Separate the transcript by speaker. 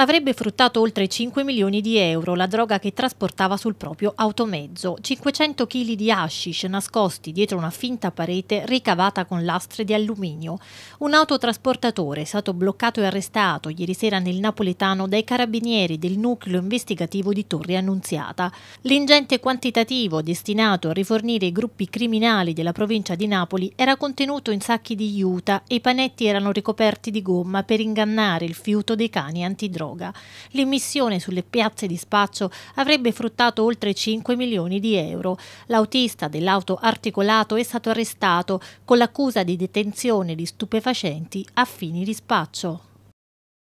Speaker 1: avrebbe fruttato oltre 5 milioni di euro la droga che trasportava sul proprio automezzo, 500 kg di hashish nascosti dietro una finta parete ricavata con lastre di alluminio. Un autotrasportatore è stato bloccato e arrestato ieri sera nel napoletano dai carabinieri del nucleo investigativo di Torre Annunziata. L'ingente quantitativo destinato a rifornire i gruppi criminali della provincia di Napoli era contenuto in sacchi di juta e i panetti erano ricoperti di gomma per ingannare il fiuto dei cani antidroga droga. L'immissione sulle piazze di spaccio avrebbe fruttato oltre 5 milioni di euro. L'autista dell'auto articolato è stato arrestato con l'accusa di detenzione di stupefacenti a fini di spaccio.